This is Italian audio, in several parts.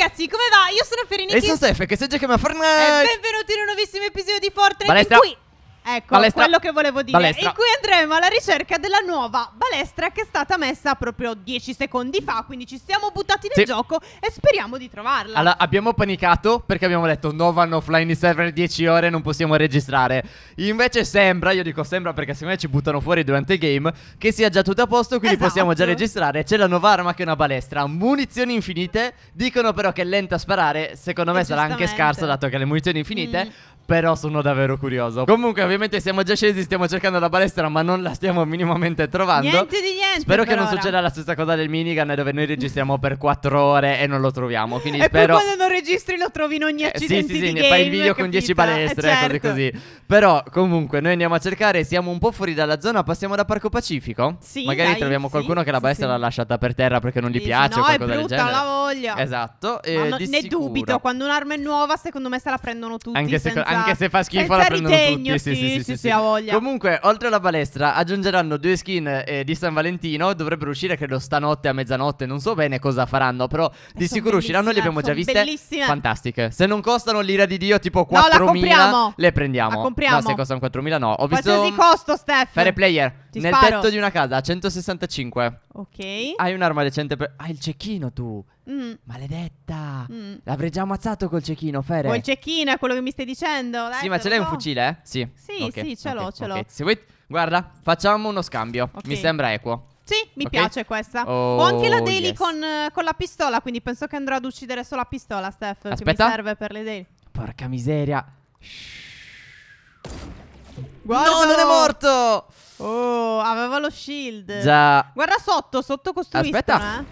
ragazzi, come va? Io sono Ferini E sono Steph, che sei già chiamato E benvenuti in un nuovissimo episodio di Fortnite Balestra. in cui Ecco, balestra. quello che volevo dire. Balestra. In cui andremo alla ricerca della nuova balestra che è stata messa proprio 10 secondi fa. Quindi ci siamo buttati nel sì. gioco e speriamo di trovarla. Allora, abbiamo panicato perché abbiamo detto no vanno offline i server 10 ore, non possiamo registrare. Invece sembra, io dico sembra perché secondo me ci buttano fuori durante il game, che sia già tutto a posto, quindi esatto. possiamo già registrare. C'è la nuova arma che è una balestra, munizioni infinite. Dicono però che è lenta a sparare, secondo me e sarà anche scarsa dato che le munizioni infinite. Mm. Però sono davvero curioso. Comunque ovviamente siamo già scesi, stiamo cercando la balestra, ma non la stiamo minimamente trovando. Niente di niente. Spero che non succeda la stessa cosa del minigun, dove noi registriamo per 4 ore e non lo troviamo. Quindi e spero... poi quando non registri lo trovi in ogni accidente. Eh, sì, sì, sì, game, fai il video con 10 balestre, eh, certo. cose così. Però comunque noi andiamo a cercare, siamo un po' fuori dalla zona, passiamo da Parco Pacifico. Sì. Magari dai, troviamo sì, qualcuno che la balestra l'ha lasciata per terra perché non gli piace. No, o qualcosa è brutta, del genere. la voglia. Esatto. Eh, no, ne sicuro. dubito, quando un'arma è nuova, secondo me se la prendono tutti. Anche se, senza, anche se fa schifo, la prendono ritegno, tutti. sì, sì, sì, sì, ha voglia. Comunque, oltre alla palestra, aggiungeranno due skin eh, di San Valentino. Dovrebbero uscire, credo, stanotte a mezzanotte. Non so bene cosa faranno, però eh, di sicuro usciranno. Le abbiamo già viste. Bellissime. Fantastiche. Se non costano l'ira di Dio, tipo 4.000, no, le prendiamo. La compriamo. No, se costano 4.000, no. Ho visto. Qualsiasi costo, Steph. Fare player. Ti Nel sparo. tetto di una casa, 165. Ok. Hai un'arma decente per... Hai ah, il cecchino tu. Mm. Maledetta. Mm. L'avrei già ammazzato col cecchino, Fere. Col cecchino è quello che mi stai dicendo. Dai, sì, ma ce l'hai un fucile, eh? Sì. Sì, okay. sì, ce l'ho, ce l'ho. Okay. Se vuoi... Guarda, facciamo uno scambio. Mi sembra equo. Sì, mi okay. piace questa. Oh, Ho anche la daily yes. con, eh, con, la pistola, quindi penso che andrò ad uccidere solo la pistola, Steph. Aspetta. Che mi serve per le daily. Porca miseria. Shh. Guarda! No, non è morto! Oh, aveva lo shield. Già. Guarda sotto, sotto costruito. Aspetta. Eh.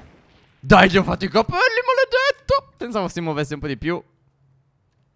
Dai, gli ho fatto i capelli, maledetto! Pensavo si muovesse un po' di più.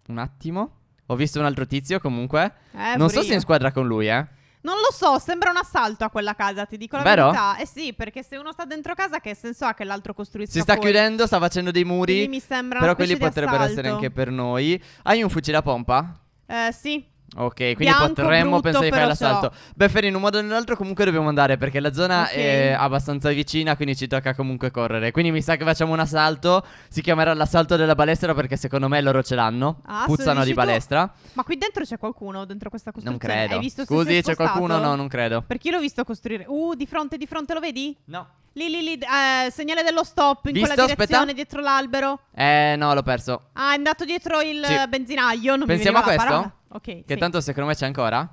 Un attimo. Ho visto un altro tizio, comunque. Eh, non so io. se in squadra con lui, eh. Non lo so, sembra un assalto a quella casa, ti dico la Vero? verità. Eh sì, perché se uno sta dentro casa, che senso ha che l'altro costruisca? Si sta fuori? chiudendo, sta facendo dei muri. Quindi mi sembra Però quelli potrebbero essere anche per noi. Hai un fucile a pompa? Eh sì. Ok, quindi Bianco, potremmo brutto, pensare di fare l'assalto. So. Beh, Ferri, in un modo o nell'altro comunque dobbiamo andare perché la zona okay. è abbastanza vicina, quindi ci tocca comunque correre. Quindi mi sa che facciamo un assalto. Si chiamerà l'assalto della balestra perché secondo me loro ce l'hanno. Ah, Puzzano di balestra. Tu? Ma qui dentro c'è qualcuno, dentro questa costruzione? Non credo. Hai visto Scusi, c'è qualcuno? No, non credo. Perché io l'ho visto costruire. Uh, di fronte, di fronte, lo vedi? No. Lì, lì, lì, eh, segnale dello stop in Visto, quella direzione aspetta. dietro l'albero. Eh, no, l'ho perso. Ah, è andato dietro il sì. benzinaio. Non Pensiamo a questo? Parola. Ok. Che sì. tanto secondo me c'è ancora.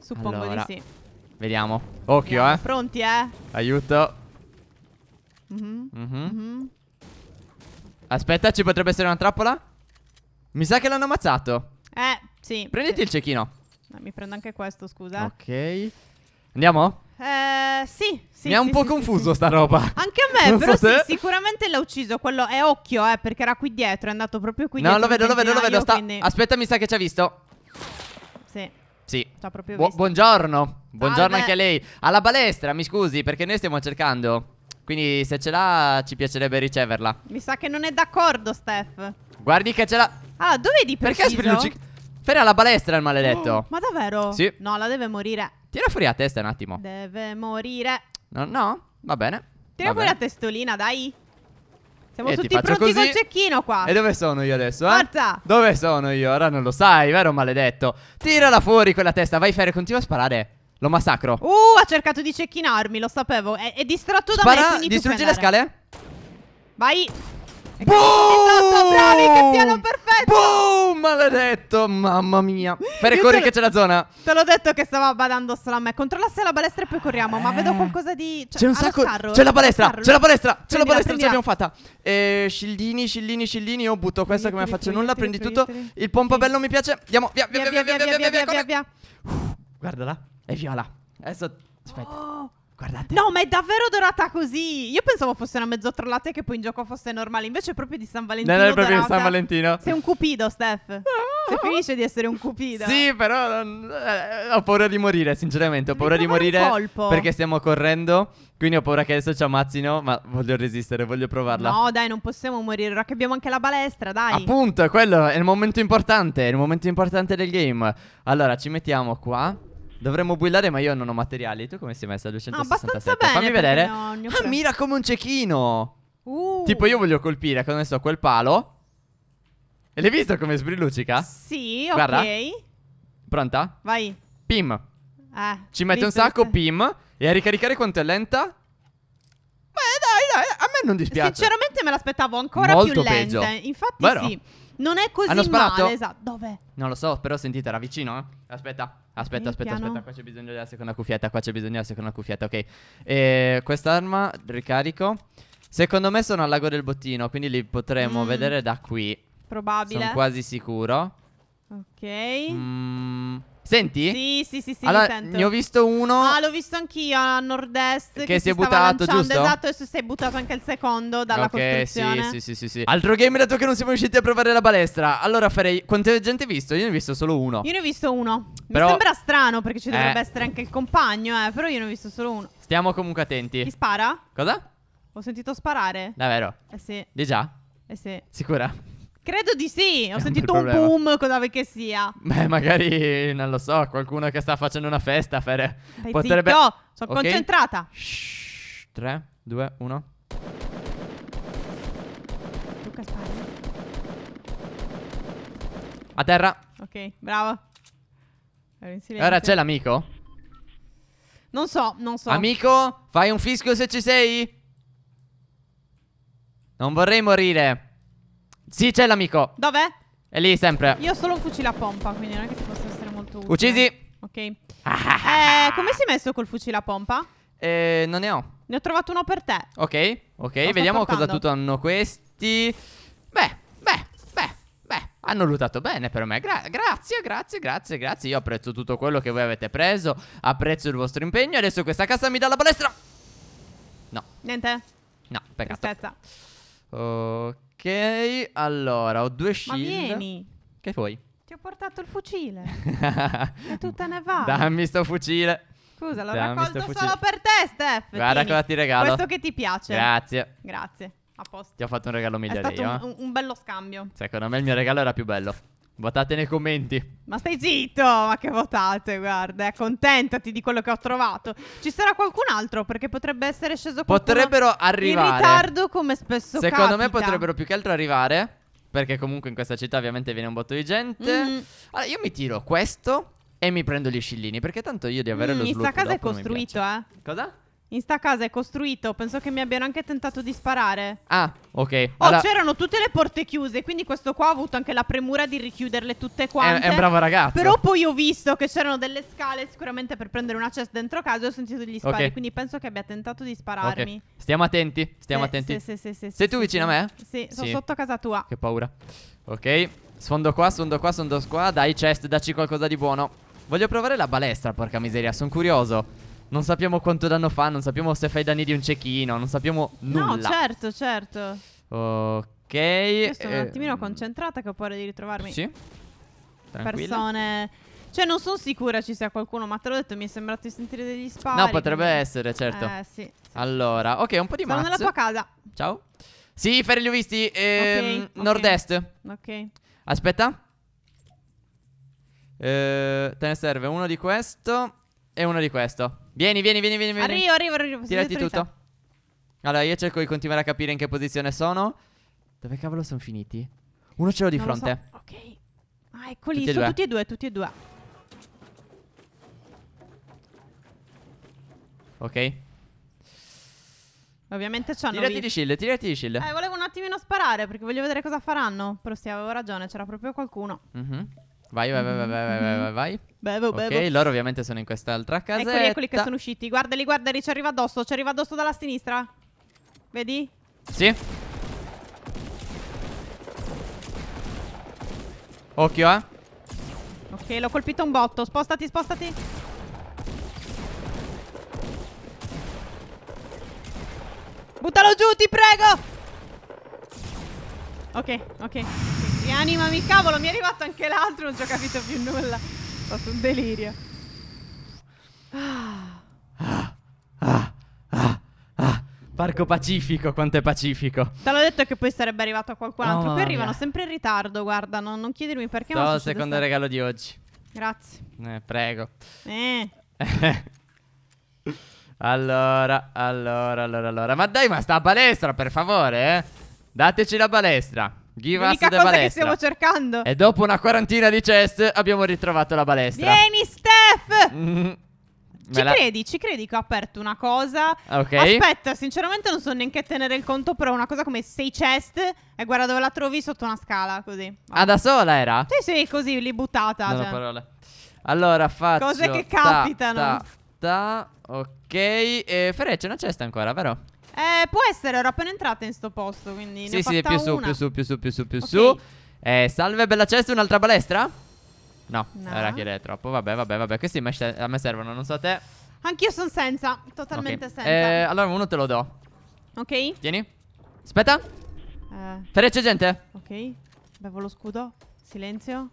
Suppongo allora, di sì. Vediamo. Occhio, Andiamo, eh. Pronti, eh. Aiuto. Mm -hmm. Mm -hmm. Mm -hmm. Aspetta, ci potrebbe essere una trappola? Mi sa che l'hanno ammazzato. Eh, sì. Prenditi sì. il cecchino. No, mi prendo anche questo, scusa. Ok. Andiamo? Eh, sì, sì. Mi ha sì, un po' sì, confuso sta roba. Anche a me, non però so se... sicuramente l'ha ucciso. Quello è occhio, eh, perché era qui dietro, è andato proprio qui no, dietro. No, lo vedo, lo vedo, lo vedo. Sta... Quindi... Aspetta, mi sa che ci ha visto. Sì. Sì. Cioè, Bu buongiorno. Buongiorno anche a lei. Alla balestra, mi scusi, perché noi stiamo cercando. Quindi se ce l'ha ci piacerebbe riceverla. Mi sa che non è d'accordo, Steph. Guardi che ce l'ha. Ah, dove di preciso? Perché Sprilucci... Ferra la balestra il maledetto. Oh, ma davvero? Sì. No, la deve morire. Tira fuori la testa un attimo. Deve morire. No, no, va bene. Tira va fuori bene. la testolina, dai. Siamo tutti ti faccio pronti così. cecchino qua. E dove sono io adesso? Eh? Forza! Dove sono io? Ora non lo sai, vero maledetto? Tirala fuori quella testa, vai Fer, continua a sparare. Lo massacro. Uh, ha cercato di cecchinarmi, lo sapevo. È, è distratto Spara, da me. Spara, distruggi le scale. Vai. Boom! Bravi, che piano perfetto! Boom! Maledetto, mamma mia. Fere, corri che c'è la zona. Te l'ho detto che stava badando solo a me. Controlla se la palestra e poi corriamo. Eh. Ma vedo eh. qualcosa di. Cioè, c'è un sacco. Carro, c'è la balestra, c'è la palestra! c'è la balestra, ce l'abbiamo fatta. E eh, scillini, scillini, scillini. Io butto questa mi faccio nulla. Prendi tutto. Il pompabello mi piace. Andiamo, via, via, via, via, via, via, via, via. Guardala, via, viola. Adesso, aspetta. Oh! Guardate. No, ma è davvero dorata così. Io pensavo fosse una mezzo trollata e che poi in gioco fosse normale. Invece è proprio di San Valentino. Non è proprio dorata. di San Valentino. Sei un cupido, Steph. No. Se finisce di essere un cupido. Sì, però eh, ho paura di morire, sinceramente. Ho paura di, di morire colpo. perché stiamo correndo. Quindi ho paura che adesso ci ammazzino, ma voglio resistere, voglio provarla. No, dai, non possiamo morire, ora che abbiamo anche la balestra, dai. Appunto, quello è il momento importante, è il momento importante del game. Allora, ci mettiamo qua. Dovremmo buillare, ma io non ho materiali. Tu come sei messa? a 267. Ah, Fammi vedere. No, ah, mira come un cecchino. Uh. Tipo, io voglio colpire, che ne so, quel palo. E l'hai visto come sbrillucica? Sì, Guarda. ok. Pronta? Vai. Pim. Ah, Ci mette un sacco, te. pim. E a ricaricare quanto è lenta? Beh, dai, dai, a me non dispiace. Sinceramente me l'aspettavo ancora Molto più lenta. Peggio. Infatti Vero? sì. Non è così Hanno sparato? male, esatto. Dove? Non lo so, però sentite, era vicino, eh. Aspetta. Aspetta, aspetta, piano. aspetta, qua c'è bisogno della seconda cuffietta, qua c'è bisogno della seconda cuffietta, ok. quest'arma, ricarico. Secondo me sono al lago del bottino, quindi li potremo mm. vedere da qui. Probabile. Sono quasi sicuro. Ok. Mm, senti? Sì, sì, sì, sì. Allora, ne ho visto uno. Ah, l'ho visto anch'io a nord-est. Che, che, si è buttato, giusto? Esatto, adesso si è buttato anche il secondo dalla okay, costruzione. Ok, sì, sì, sì, sì. Altro game dato che non siamo riusciti a provare la palestra. Allora, farei. Quante gente hai visto? Io ne ho visto solo uno. Io ne ho visto uno. Però... Mi sembra strano perché ci dovrebbe eh. essere anche il compagno, eh. Però io ne ho visto solo uno. Stiamo comunque attenti. Chi spara? Cosa? Ho sentito sparare. Davvero? Eh sì. Di già? Eh sì. Sicura? Credo di sì, ho sentito un, un boom, cosa vuoi che sia. Beh, magari, non lo so, qualcuno che sta facendo una festa, Fere. Dai, potrebbe... zitto, sono okay. concentrata. 3, 2, 1. Luca spara. A terra. Ok, bravo. ora c'è l'amico? Non so, non so. Amico, fai un fischio se ci sei? Non vorrei morire. Sì, c'è l'amico. Dov'è? È lì sempre. Io ho solo un fucile a pompa, quindi non è che ti possa essere molto utile. Uccisi. Ok. eh, come sei messo col fucile a pompa? Eh, non ne ho. Ne ho trovato uno per te. Ok, ok. Lo Vediamo cosa tutto hanno questi. Beh, beh, beh, beh. Hanno lutato bene per me. Gra grazie, grazie, grazie, grazie. Io apprezzo tutto quello che voi avete preso. Apprezzo il vostro impegno. Adesso questa cassa mi dà la palestra. No. Niente. No, peccato. Aspetta. Ok. Ok, allora ho due shield. Ma vieni. Che vuoi? Ti ho portato il fucile. e tu ne vai. Dammi sto fucile. Scusa, l'ho Dammi raccolto solo per te, Steph. Guarda Tieni. cosa ti regalo. Questo che ti piace. Grazie. Grazie. A posto. Ti ho fatto un regalo migliore io. È stato io, eh. un, un, bello scambio. Secondo me il mio regalo era più bello. Votate nei commenti. Ma stai zitto, ma che votate, guarda, Accontentati di quello che ho trovato. Ci sarà qualcun altro perché potrebbe essere sceso qualcuno Potrebbero arrivare. in ritardo come spesso Secondo capita. me potrebbero più che altro arrivare perché comunque in questa città ovviamente viene un botto di gente. Mm. Allora io mi tiro questo e mi prendo gli scillini perché tanto io di avere mm, lo sviluppo Questa casa è costruita, eh. Cosa? In sta casa è costruito, penso che mi abbiano anche tentato di sparare. Ah, ok. Oh, c'erano tutte le porte chiuse, quindi questo qua ha avuto anche la premura di richiuderle tutte quante. È, è un bravo ragazzo. Però poi ho visto che c'erano delle scale sicuramente per prendere una chest dentro casa e ho sentito degli spari, okay. quindi penso che abbia tentato di spararmi. Okay. Stiamo attenti, stiamo eh, sì, attenti. Sì, sì, sì, Sei tu vicino a me? Sì, sono sotto casa tua. Che paura. Ok, sfondo qua, sfondo qua, sfondo qua. Dai chest, dacci qualcosa di buono. Voglio provare la balestra, porca miseria, sono curioso. Non sappiamo quanto danno fa, non sappiamo se fai danni di un cecchino, non sappiamo nulla. No, certo, certo. Ok. Io sono eh, un attimino mm. concentrata che ho paura di ritrovarmi. Sì. Tranquilla. Persone... Cioè, non sono sicura ci sia qualcuno, ma te l'ho detto, mi è sembrato di sentire degli spari. No, potrebbe quindi... essere, certo. Eh, sì, sì. Allora, ok, un po' di mazzo. Sono nella tua casa. Ciao. Sì, Ferri li ho visti. Ehm, okay, Nord-est. Ok. Aspetta. Eh, te ne serve uno di questo e uno di questo. Vieni, vieni, vieni, vieni. Arrivo, arrivo, arrivo. Tirati tutto. Allora, io cerco di continuare a capire in che posizione sono. Dove cavolo sono finiti? Uno ce l'ho di non fronte. So. Ok. Ah, eccoli. Tutti sono tutti e due, tutti e due. Ok. Ovviamente c'hanno. Tirati vi... di shield, tirati di shield. Eh, volevo un attimino sparare perché voglio vedere cosa faranno. Però sì, avevo ragione, c'era proprio qualcuno. Mhm. Mm Vai, vai, vai, vai, vai, vai, vai, vai. Bevo, bevo. Ok, loro ovviamente sono in quest'altra casa. Eccoli, eccoli che sono usciti. Guardali, guardali, ci arriva addosso, ci arriva addosso dalla sinistra. Vedi? Sì. Occhio, eh. Ok, l'ho colpito un botto. Spostati, spostati. Buttalo giù, ti prego. Ok, ok animami, cavolo, mi è arrivato anche l'altro, non ci ho capito più nulla. È stato un delirio. Ah, ah, ah, Parco Pacifico, quanto è pacifico. Te l'ho detto che poi sarebbe arrivato a qualcun altro. No, poi arrivano mia. sempre in ritardo, guarda, non, non chiedermi perché. No, il secondo stato. regalo di oggi. Grazie. Eh, prego. Eh. allora, allora, allora, allora. Ma dai, ma sta a palestra, per favore, eh. Dateci la palestra. Give L'unica us the balestra. che stiamo cercando. E dopo una quarantina di chest abbiamo ritrovato la balestra. Vieni, Steph! Mm-hmm. Ci la... credi, ci credi che ho aperto una cosa? Ok. Aspetta, sinceramente non so neanche tenere il conto, però una cosa come 6 chest e guarda dove la trovi sotto una scala, così. Ah, da sola era? Sì, sì, così, lì buttata. Non cioè. parole. Allora, faccio... Cose che capitano. Ta, ta, ta. ok. Eh, Fere, c'è una cesta ancora, vero? Eh, può essere, ero appena entrata in sto posto, quindi sì, sì, più su, più su, più su, più su, più okay. su. Eh, salve, bella cesta, un'altra balestra? No, no. era chiedere troppo. Vabbè, vabbè, vabbè. Questi a me servono, non so a te. Anch'io sono senza, totalmente okay. senza. Eh, allora uno te lo do. Ok. Tieni. Aspetta. Eh. Tre c'è gente. Ok. Bevo lo scudo. Silenzio.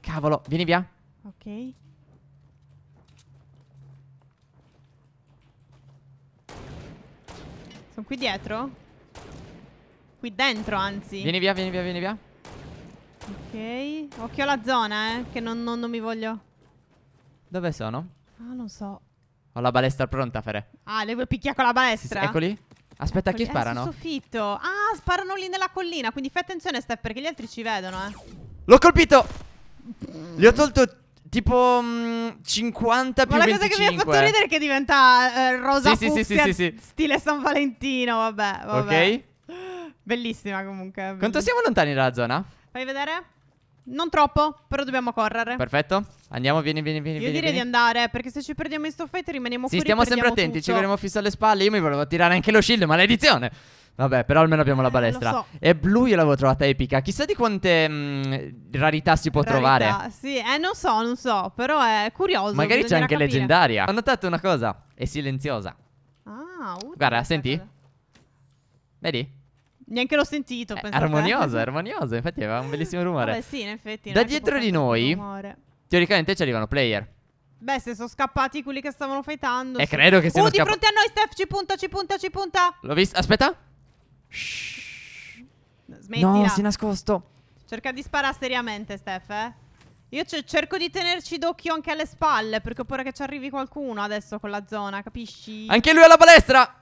Cavolo, vieni via. Ok. Sono qui dietro? Qui dentro, anzi. Vieni via, vieni via, vieni via. Ok. Occhio alla zona, eh, che non, non, non mi voglio... Dove sono? Ah, non so. Ho la balestra pronta, Fere. Ah, le vuoi picchiare con la balestra? Sì, eccoli. Aspetta, eccoli. chi eh, sparano? Eh, sul soffitto. Ah, sparano lì nella collina, quindi fai attenzione, Steph, perché gli altri ci vedono, eh. L'ho colpito! Gli ho tolto Tipo mh, mm, 50 più Ma la 25. cosa che mi ha fatto ridere è che diventa eh, rosa sì, sì, sì, sì, sì. stile San Valentino, vabbè, vabbè. Ok. Bellissima comunque. Quanto siamo lontani dalla zona? Fai vedere? Non troppo, però dobbiamo correre. Perfetto. Andiamo, vieni, vieni, vieni. Io vieni, direi vieni. di andare, perché se ci perdiamo in sto fight rimaniamo sì, fuori. Sì, stiamo sempre attenti, tutto. ci vedremo fisso alle spalle. Io mi volevo tirare anche lo shield, maledizione. Vabbè, però almeno abbiamo la eh, balestra. Eh, so. E blu io l'avevo trovata epica. Chissà di quante mh, mm, rarità si può rarità, trovare. Sì, eh, non so, non so, però è curioso. Magari c'è anche capire. leggendaria. Ho notato una cosa, è silenziosa. Ah, uh, Guarda, senti? Cosa. Vedi? Neanche l'ho sentito, eh, Armonioso, armonioso, infatti aveva un bellissimo rumore. Beh, sì, in effetti. Da dietro di noi, teoricamente ci arrivano player. Beh, se sono scappati quelli che stavano fightando. E sì. credo che siano scappati. Oh, di fronte a noi, Steph, ci punta, ci punta, ci punta. L'ho visto, aspetta. Shh. Smettila. No, si è nascosto. Cerca di sparare seriamente, Steph, eh. Io cerco di tenerci d'occhio anche alle spalle, perché ho paura che ci arrivi qualcuno adesso con la zona, capisci? Anche lui alla palestra!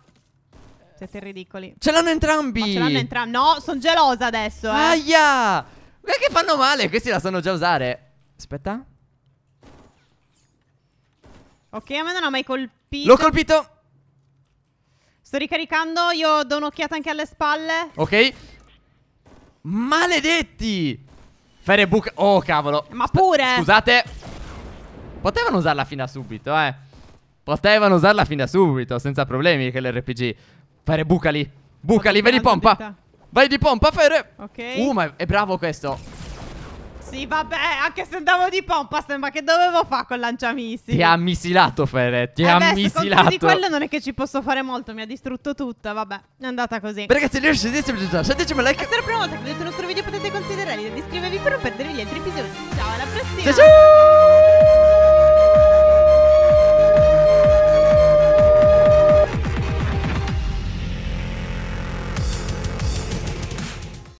Siete ridicoli. Ce l'hanno entrambi! Ma ce l'hanno entrambi. No, sono gelosa adesso, eh. Aia! Guarda che fanno male, questi la sanno già usare. Aspetta. Ok, a me non ha mai colpito. L'ho colpito! Sto ricaricando, io do un'occhiata anche alle spalle. Ok. Maledetti! Fare buca, Oh, cavolo. Ma pure! Sta scusate. Potevano usarla fin da subito, eh. Potevano usarla fin da subito, senza problemi, che l'RPG. Fare bucali. Bucali, vai di pompa. Vai di pompa, Fere. Ok. Uh, ma è bravo questo. Sì, vabbè, anche se andavo di pompa, ma che dovevo fare col lanciamissili? Ti ha misilato, Fere, ti eh ha beh, misilato. di quello non è che ci posso fare molto, mi ha distrutto tutto, vabbè, è andata così. Ragazzi, riuscite a sentitemi like. Se è la prima volta che vedete il nostro video potete considerare di iscrivervi per non perdere gli altri episodi. Ciao, alla prossima! Ciao! ciao!